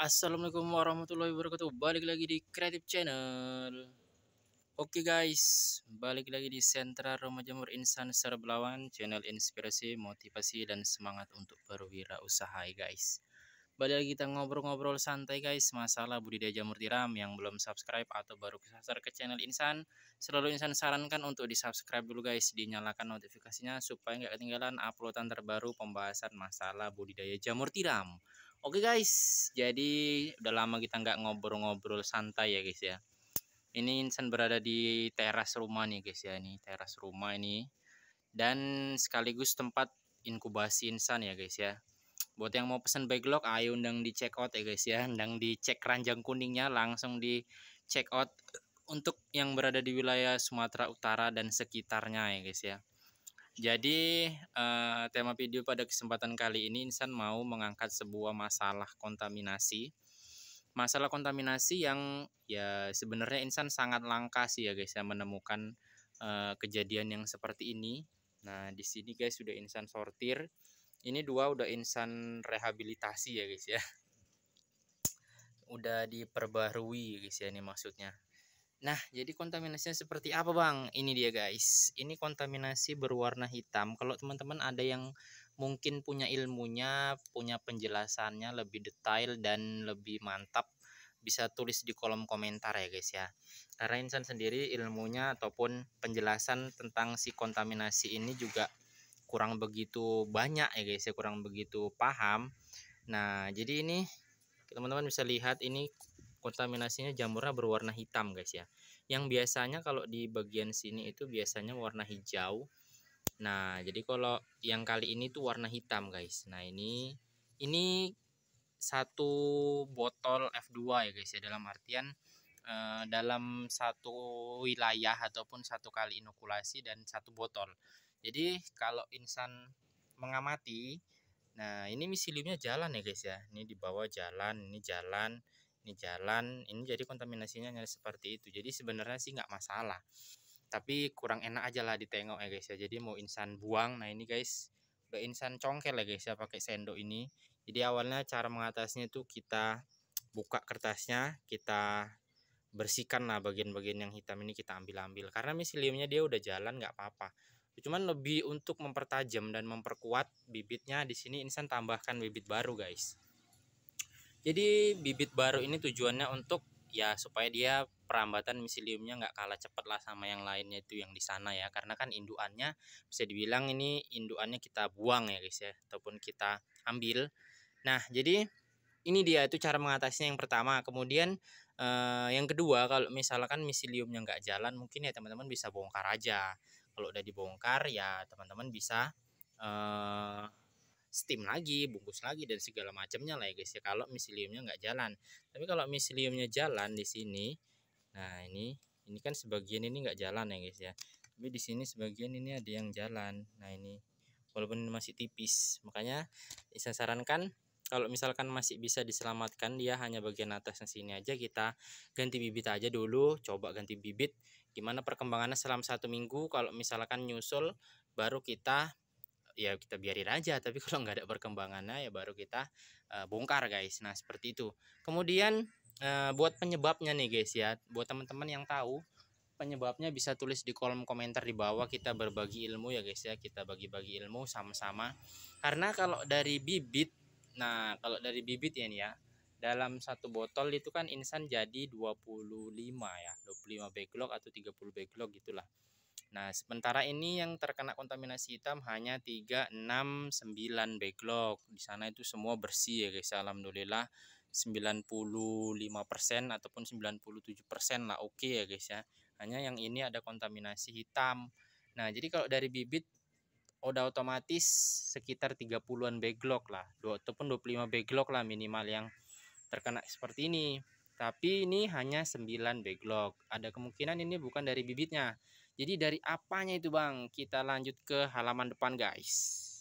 Assalamualaikum warahmatullahi wabarakatuh Balik lagi di Creative Channel Oke guys Balik lagi di Sentra rumah Jamur Insan Serbelawan Channel inspirasi, motivasi, dan semangat untuk berwirausaha ya guys Balik lagi kita ngobrol-ngobrol santai guys Masalah budidaya jamur tiram yang belum subscribe atau baru kesasar ke channel Insan Selalu Insan sarankan untuk di subscribe dulu guys Dinyalakan notifikasinya supaya nggak ketinggalan uploadan terbaru pembahasan masalah budidaya jamur tiram Oke okay guys, jadi udah lama kita nggak ngobrol-ngobrol santai ya guys ya. Ini Insan berada di teras rumah nih guys ya, ini teras rumah ini. Dan sekaligus tempat inkubasi Insan ya guys ya. Buat yang mau pesan backlog, ayo undang di check out ya guys ya, undang di cek ranjang kuningnya langsung di check out untuk yang berada di wilayah Sumatera Utara dan sekitarnya ya guys ya. Jadi uh, tema video pada kesempatan kali ini Insan mau mengangkat sebuah masalah kontaminasi. Masalah kontaminasi yang ya sebenarnya Insan sangat langka sih ya guys ya menemukan uh, kejadian yang seperti ini. Nah di sini guys sudah Insan sortir. Ini dua udah Insan rehabilitasi ya guys ya. Udah diperbarui guys ya ini maksudnya. Nah, jadi kontaminasinya seperti apa, Bang? Ini dia, guys. Ini kontaminasi berwarna hitam. Kalau teman-teman ada yang mungkin punya ilmunya, punya penjelasannya lebih detail dan lebih mantap, bisa tulis di kolom komentar ya, guys ya. Karena Insan sendiri ilmunya ataupun penjelasan tentang si kontaminasi ini juga kurang begitu banyak ya, guys ya, kurang begitu paham. Nah, jadi ini teman-teman bisa lihat ini kontaminasinya jamurnya berwarna hitam guys ya yang biasanya kalau di bagian sini itu biasanya warna hijau nah jadi kalau yang kali ini tuh warna hitam guys nah ini ini satu botol F2 ya guys ya dalam artian eh, dalam satu wilayah ataupun satu kali inokulasi dan satu botol jadi kalau insan mengamati Nah, ini misiliumnya jalan ya guys ya. Ini di bawah jalan, ini jalan ini jalan ini jadi kontaminasinya nyaris seperti itu jadi sebenarnya sih nggak masalah tapi kurang enak aja lah ditengok ya guys ya jadi mau insan buang nah ini guys udah insan congkel ya guys ya pakai sendok ini jadi awalnya cara mengatasinya itu kita buka kertasnya kita bersihkan lah bagian-bagian yang hitam ini kita ambil-ambil karena misiliumnya dia udah jalan nggak apa-apa cuman lebih untuk mempertajam dan memperkuat bibitnya di sini insan tambahkan bibit baru guys jadi bibit baru ini tujuannya untuk ya supaya dia perambatan misiliumnya nggak kalah cepat lah sama yang lainnya itu yang di sana ya karena kan induannya bisa dibilang ini induannya kita buang ya guys ya ataupun kita ambil nah jadi ini dia itu cara mengatasinya yang pertama kemudian eh, yang kedua kalau misalkan misiliumnya nggak jalan mungkin ya teman-teman bisa bongkar aja kalau udah dibongkar ya teman-teman bisa eh, steam lagi bungkus lagi dan segala macamnya lah ya guys ya kalau misiliumnya nggak jalan tapi kalau misiliumnya jalan di sini nah ini ini kan sebagian ini nggak jalan ya guys ya tapi di sini sebagian ini ada yang jalan nah ini walaupun ini masih tipis makanya saya sarankan kalau misalkan masih bisa diselamatkan dia hanya bagian atasnya sini aja kita ganti bibit aja dulu coba ganti bibit gimana perkembangannya selama satu minggu kalau misalkan nyusul baru kita ya kita biarin aja tapi kalau nggak ada perkembangannya ya baru kita uh, bongkar guys nah seperti itu kemudian uh, buat penyebabnya nih guys ya buat teman-teman yang tahu penyebabnya bisa tulis di kolom komentar di bawah kita berbagi ilmu ya guys ya kita bagi-bagi ilmu sama-sama karena kalau dari bibit nah kalau dari bibit ya nih ya dalam satu botol itu kan insan jadi 25 ya 25 backlog atau 30 backlog gitulah Nah, sementara ini yang terkena kontaminasi hitam hanya 369 backlog. Di sana itu semua bersih ya guys. Alhamdulillah 95% ataupun 97% lah oke okay ya guys ya. Hanya yang ini ada kontaminasi hitam. Nah, jadi kalau dari bibit udah otomatis sekitar 30-an backlog lah. Dua, ataupun 25 backlog lah minimal yang terkena seperti ini. Tapi ini hanya 9 backlog. Ada kemungkinan ini bukan dari bibitnya jadi dari apanya itu Bang? Kita lanjut ke halaman depan guys.